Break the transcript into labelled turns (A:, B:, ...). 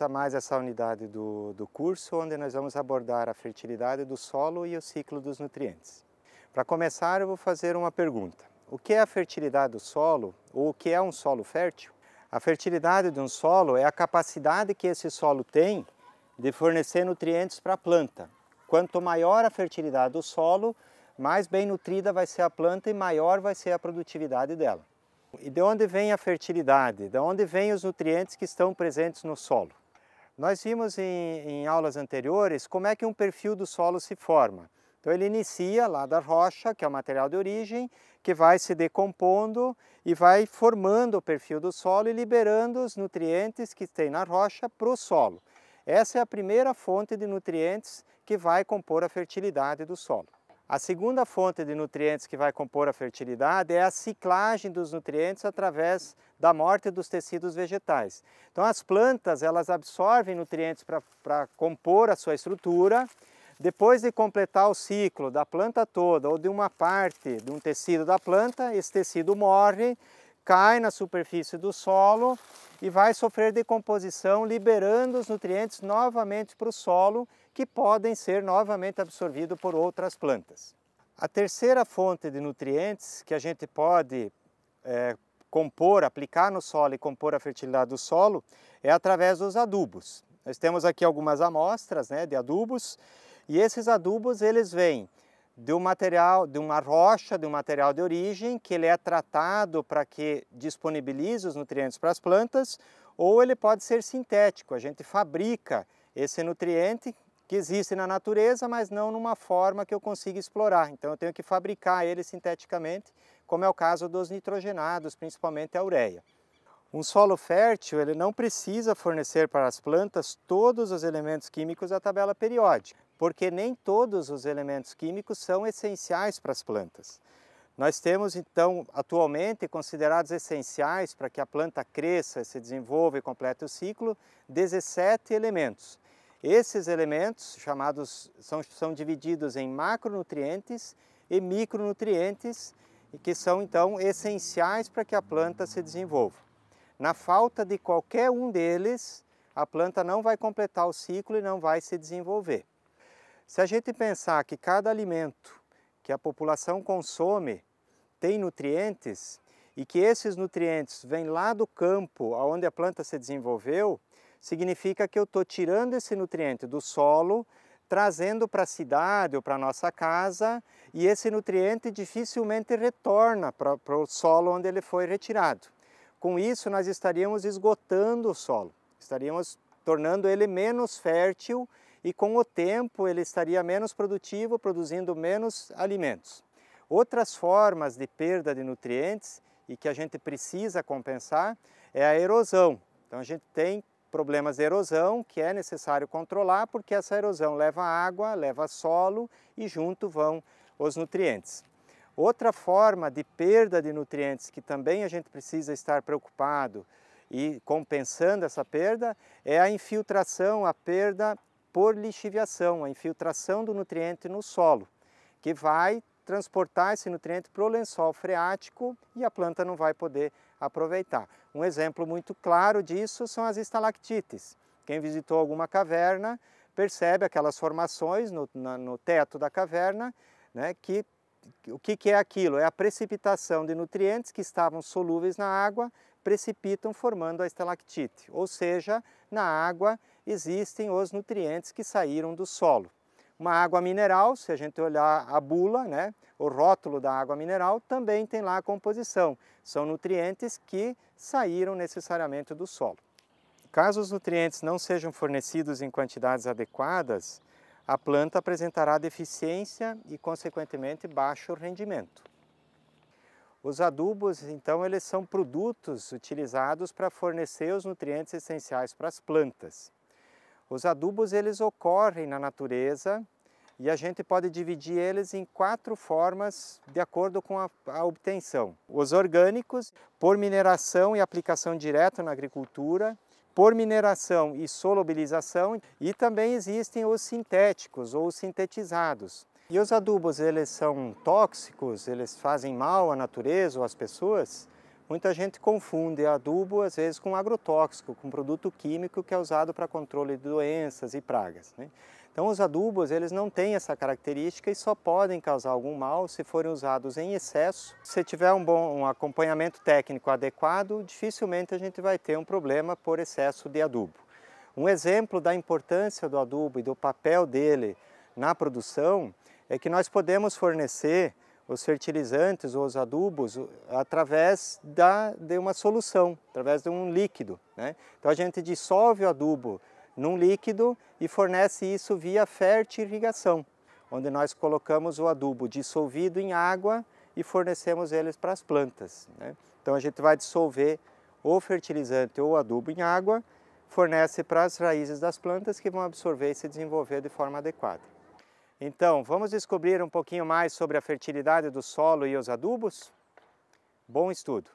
A: a mais essa unidade do, do curso, onde nós vamos abordar a fertilidade do solo e o ciclo dos nutrientes. Para começar, eu vou fazer uma pergunta. O que é a fertilidade do solo ou o que é um solo fértil? A fertilidade de um solo é a capacidade que esse solo tem de fornecer nutrientes para a planta. Quanto maior a fertilidade do solo, mais bem nutrida vai ser a planta e maior vai ser a produtividade dela. E de onde vem a fertilidade? De onde vêm os nutrientes que estão presentes no solo? Nós vimos em, em aulas anteriores como é que um perfil do solo se forma. Então ele inicia lá da rocha, que é o material de origem, que vai se decompondo e vai formando o perfil do solo e liberando os nutrientes que tem na rocha para o solo. Essa é a primeira fonte de nutrientes que vai compor a fertilidade do solo. A segunda fonte de nutrientes que vai compor a fertilidade é a ciclagem dos nutrientes através da morte dos tecidos vegetais. Então as plantas elas absorvem nutrientes para compor a sua estrutura. Depois de completar o ciclo da planta toda ou de uma parte de um tecido da planta, esse tecido morre cai na superfície do solo e vai sofrer decomposição, liberando os nutrientes novamente para o solo, que podem ser novamente absorvidos por outras plantas. A terceira fonte de nutrientes que a gente pode é, compor, aplicar no solo e compor a fertilidade do solo é através dos adubos. Nós temos aqui algumas amostras né, de adubos e esses adubos eles vêm de um material, de uma rocha, de um material de origem, que ele é tratado para que disponibilize os nutrientes para as plantas, ou ele pode ser sintético, a gente fabrica esse nutriente que existe na natureza, mas não numa forma que eu consiga explorar. Então eu tenho que fabricar ele sinteticamente, como é o caso dos nitrogenados, principalmente a ureia. Um solo fértil ele não precisa fornecer para as plantas todos os elementos químicos da tabela periódica porque nem todos os elementos químicos são essenciais para as plantas. Nós temos então atualmente considerados essenciais para que a planta cresça, se desenvolva e complete o ciclo 17 elementos. Esses elementos chamados são, são divididos em macronutrientes e micronutrientes e que são então essenciais para que a planta se desenvolva. Na falta de qualquer um deles, a planta não vai completar o ciclo e não vai se desenvolver. Se a gente pensar que cada alimento que a população consome tem nutrientes e que esses nutrientes vêm lá do campo onde a planta se desenvolveu, significa que eu estou tirando esse nutriente do solo, trazendo para a cidade ou para a nossa casa e esse nutriente dificilmente retorna para o solo onde ele foi retirado. Com isso, nós estaríamos esgotando o solo, estaríamos tornando ele menos fértil e com o tempo ele estaria menos produtivo, produzindo menos alimentos. Outras formas de perda de nutrientes e que a gente precisa compensar é a erosão. Então a gente tem problemas de erosão que é necessário controlar porque essa erosão leva água, leva solo e junto vão os nutrientes. Outra forma de perda de nutrientes que também a gente precisa estar preocupado e compensando essa perda é a infiltração, a perda por lixiviação, a infiltração do nutriente no solo, que vai transportar esse nutriente para o lençol freático e a planta não vai poder aproveitar. Um exemplo muito claro disso são as estalactites. Quem visitou alguma caverna percebe aquelas formações no, na, no teto da caverna, né, que o que, que é aquilo? É a precipitação de nutrientes que estavam solúveis na água, precipitam formando a estalactite, ou seja, na água existem os nutrientes que saíram do solo. Uma água mineral, se a gente olhar a bula, né, o rótulo da água mineral, também tem lá a composição. São nutrientes que saíram necessariamente do solo. Caso os nutrientes não sejam fornecidos em quantidades adequadas, a planta apresentará deficiência e, consequentemente, baixo rendimento. Os adubos, então, eles são produtos utilizados para fornecer os nutrientes essenciais para as plantas. Os adubos eles ocorrem na natureza e a gente pode dividir eles em quatro formas de acordo com a, a obtenção. Os orgânicos, por mineração e aplicação direta na agricultura, por mineração e solubilização e também existem os sintéticos ou sintetizados. E os adubos, eles são tóxicos, eles fazem mal à natureza ou às pessoas? Muita gente confunde adubo, às vezes, com agrotóxico, com produto químico que é usado para controle de doenças e pragas. Né? Então, os adubos eles não têm essa característica e só podem causar algum mal se forem usados em excesso. Se tiver um bom um acompanhamento técnico adequado, dificilmente a gente vai ter um problema por excesso de adubo. Um exemplo da importância do adubo e do papel dele na produção é que nós podemos fornecer os fertilizantes ou os adubos através da, de uma solução, através de um líquido. Né? Então a gente dissolve o adubo num líquido e fornece isso via fertirrigação, onde nós colocamos o adubo dissolvido em água e fornecemos eles para as plantas. Né? Então a gente vai dissolver o fertilizante ou o adubo em água, fornece para as raízes das plantas que vão absorver e se desenvolver de forma adequada. Então, vamos descobrir um pouquinho mais sobre a fertilidade do solo e os adubos? Bom estudo!